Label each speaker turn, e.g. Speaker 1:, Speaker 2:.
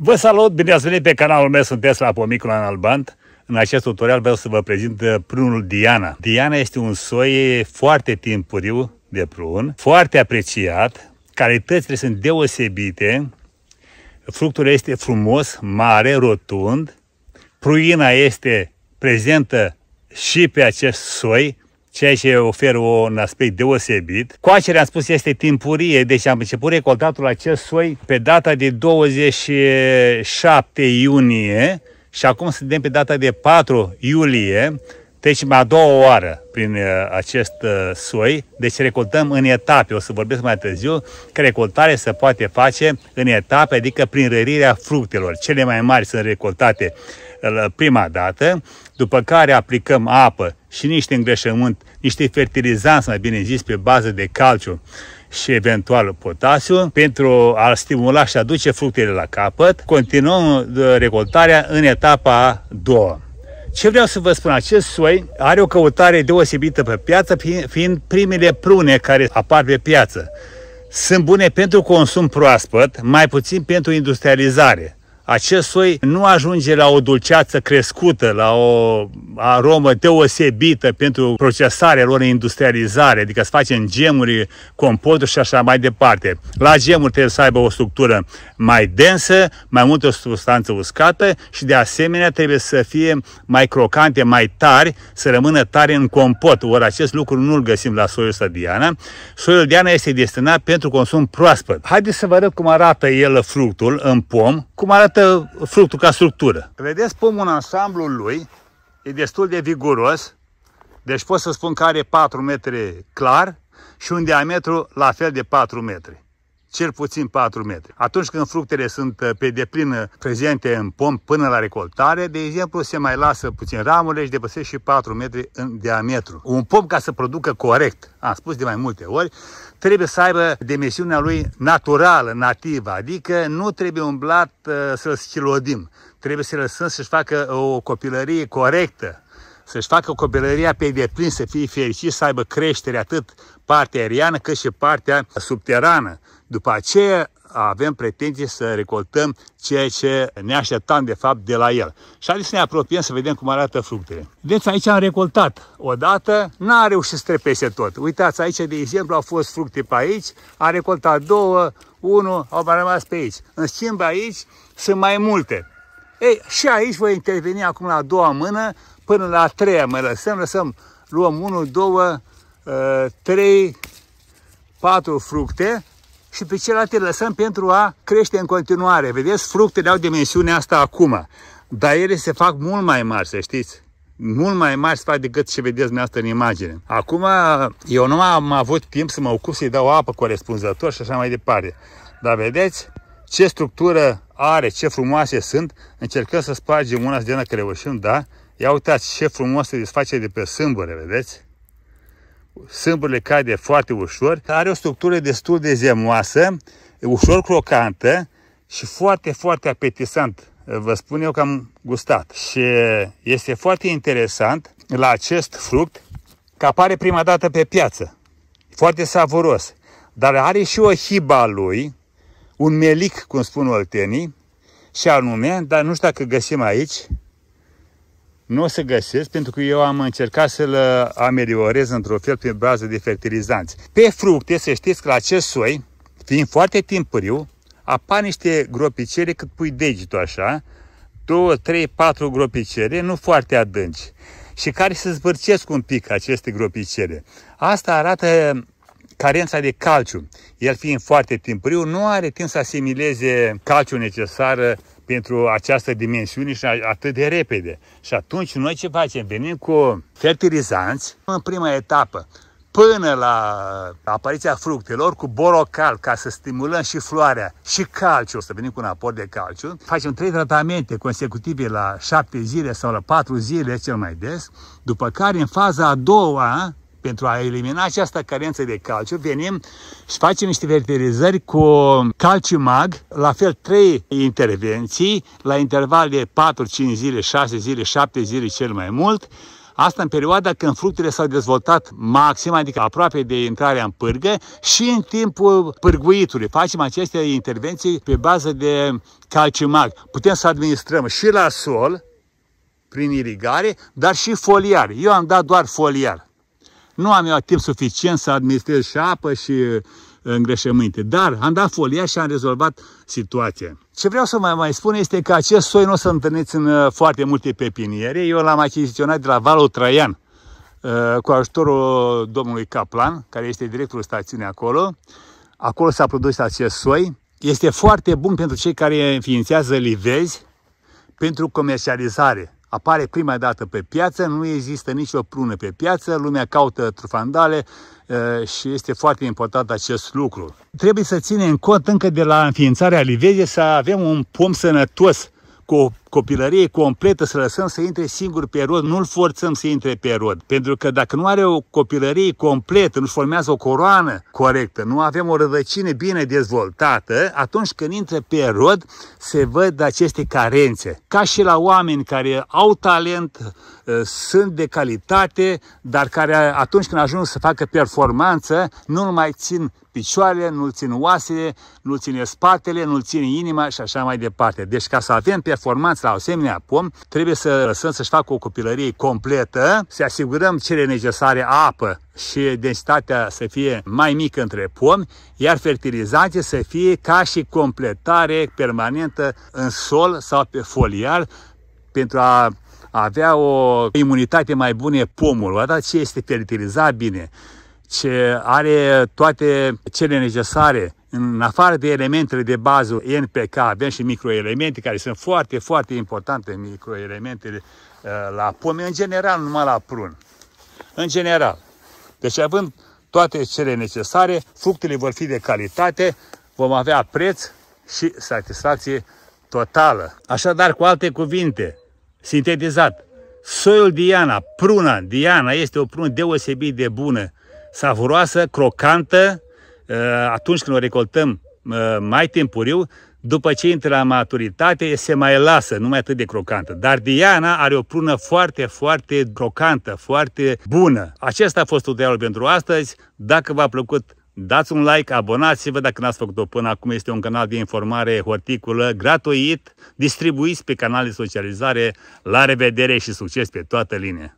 Speaker 1: Vă salut, bine ați venit pe canalul meu, sunteți la Pomicul în Albant. În acest tutorial vreau să vă prezint uh, prunul Diana. Diana este un soi foarte timpuriu de prun, foarte apreciat, calitățile sunt deosebite, fructul este frumos, mare, rotund, pruina este prezentă și pe acest soi, ceea ce oferă un aspect deosebit. Coacerea, am spus, este timpurie, deci am început recoltatul acest soi pe data de 27 iunie și acum suntem pe data de 4 iulie Trecem a doua oară prin uh, acest uh, soi, deci recoltăm în etape, o să vorbesc mai târziu, că recoltare se poate face în etape, adică prin rărirea fructelor. Cele mai mari sunt recoltate uh, prima dată, după care aplicăm apă și niște îngrășământ, niște fertilizanți, mai bine zis, pe bază de calciu și eventual potasiu pentru a stimula și aduce fructele la capăt. Continuăm recoltarea în etapa a doua. Ce vreau să vă spun, acest soi are o căutare deosebită pe piață, fiind primele prune care apar pe piață. Sunt bune pentru consum proaspăt, mai puțin pentru industrializare acest soi nu ajunge la o dulceață crescută, la o aromă deosebită pentru procesarea lor în industrializare, adică să facem gemuri, compoturi și așa mai departe. La gemuri trebuie să aibă o structură mai densă, mai multă substanță uscată și de asemenea trebuie să fie mai crocante, mai tari, să rămână tari în compot. Ori acest lucru nu-l găsim la soiul ăsta Diana. Soiul Diana este destinat pentru consum proaspăt. Haideți să vă arăt cum arată el fructul în pom, cum arată arată fructul ca structură. Vedeți pomul în ansamblul lui, e destul de viguros, deci pot să spun că are 4 metri clar și un diametru la fel de 4 metri cel puțin 4 metri. Atunci când fructele sunt uh, pe deplin uh, prezente în pom până la recoltare, de exemplu, se mai lasă puțin ramurile și depăsește și 4 metri în diametru. Un pom ca să producă corect, am spus de mai multe ori, trebuie să aibă dimensiunea lui naturală, nativă, adică nu trebuie umblat uh, să-l schilodim. Trebuie să-l lăsăm să-și facă o copilărie corectă, să-și facă copilăria pe deplin, să fie fericit, să aibă creștere atât partea aeriană cât și partea subterană. După aceea avem pretenții să recoltăm ceea ce ne așteptam de fapt de la el. Și haideți să ne apropiem să vedem cum arată fructele. Vedeți, aici am recoltat odată, n-a reușit să trepese tot. Uitați, aici de exemplu au fost fructe pe aici, a recoltat două, unul, au mai rămas pe aici. În schimb aici sunt mai multe. Ei, și aici voi interveni acum la a doua mână, până la a treia mai lăsăm, lăsăm, luăm 1, 2, 3, 4 fructe și pe celelalte lăsăm pentru a crește în continuare. Vedeți, fructele au dimensiunea asta acum, dar ele se fac mult mai mari, să știți mult mai mari fac decât ce vedeți dumneavoastră în imagine. Acum, eu nu am avut timp să mă ocup să-i dau apă corespunzător și așa mai departe. Dar vedeți ce structură are, ce frumoase sunt. Încercăm să spargem una de creușim, da? Ia uitați ce frumos se desface de pe sâmbure, vedeți? Sâmburile cade foarte ușor. Are o structură destul de zemoasă, ușor crocantă și foarte, foarte apetisant. Vă spun eu că am gustat. Și este foarte interesant la acest fruct că apare prima dată pe piață. Foarte savuros. Dar are și o hiba lui, un melic, cum spun oltenii, și anume, dar nu știu dacă găsim aici, nu o să găsesc pentru că eu am încercat să-l ameliorez într-un fel prin bază de fertilizanți. Pe fructe, să știți că la acest soi, fiind foarte timpuriu, apar niște gropicere cât pui degetul așa, 2, 3, 4 gropicere, nu foarte adânci, și care se zvârcesc un pic aceste gropicere. Asta arată carența de calciu. El fiind foarte timpuriu, nu are timp să asimileze calciul necesar pentru această dimensiune și atât de repede. Și atunci noi ce facem? Venim cu fertilizanți în prima etapă până la apariția fructelor cu borocal ca să stimulăm și floarea și calciu, să venim cu un aport de calciu. Facem trei tratamente consecutive la șapte zile sau la patru zile cel mai des, după care în faza a doua pentru a elimina această carență de calciu, venim și facem niște fertilizări cu calciumag, la fel trei intervenții, la interval de 4-5 zile, 6 zile, 7 zile cel mai mult, Asta în perioada când fructele s-au dezvoltat maxim, adică aproape de intrarea în pârgă și în timpul pârguitului. Facem aceste intervenții pe bază de calciumag. Putem să administrăm și la sol, prin irigare, dar și foliar. Eu am dat doar foliar. Nu am eu timp suficient să administrez și apă și uh, îngrășăminte, dar am dat folia și am rezolvat situația. Ce vreau să mai, mai spun este că acest soi nu o să întâlniți în uh, foarte multe pepiniere. Eu l-am achiziționat de la Valul Traian uh, cu ajutorul domnului Caplan, care este directorul stațiunii acolo. Acolo s-a produs acest soi. Este foarte bun pentru cei care înființează livezi pentru comercializare apare prima dată pe piață, nu există nicio prună pe piață, lumea caută trufandale uh, și este foarte important acest lucru. Trebuie să ținem cont încă de la înființarea livezie să avem un pom sănătos, cu o copilărie completă, să lăsăm să intre singur pe rod, nu-l forțăm să intre pe rod. Pentru că dacă nu are o copilărie completă, nu-și formează o coroană corectă, nu avem o rădăcină bine dezvoltată, atunci când intră pe rod, se văd aceste carențe. Ca și la oameni care au talent, uh, sunt de calitate, dar care atunci când ajung să facă performanță, nu-l mai țin picioarele, nu-l țin oasele, nu-l ține spatele, nu-l ține inima și așa mai departe. Deci ca să avem performanță la asemenea pom, trebuie să lăsăm să-și facă o copilărie completă, să asigurăm cele necesare apă și densitatea să fie mai mică între pomi, iar fertilizante să fie ca și completare permanentă în sol sau pe foliar pentru a avea o imunitate mai bună pomul, odată ce este fertilizat bine, ce are toate cele necesare în afară de elementele de bază NPK, avem și microelemente care sunt foarte, foarte importante, microelementele uh, la pome, în general, numai la prun. În general. Deci având toate cele necesare, fructele vor fi de calitate, vom avea preț și satisfacție totală. Așadar, cu alte cuvinte, sintetizat, soiul Diana, pruna Diana, este o prună deosebit de bună, savuroasă, crocantă, uh, atunci când o recoltăm uh, mai timpuriu, după ce intră la maturitate, se mai lasă, nu mai atât de crocantă. Dar Diana are o prună foarte, foarte crocantă, foarte bună. Acesta a fost tutorialul pentru astăzi. Dacă v-a plăcut, dați un like, abonați-vă dacă n-ați făcut-o până acum. Este un canal de informare horticulă gratuit. Distribuiți pe canale de socializare. La revedere și succes pe toată linia!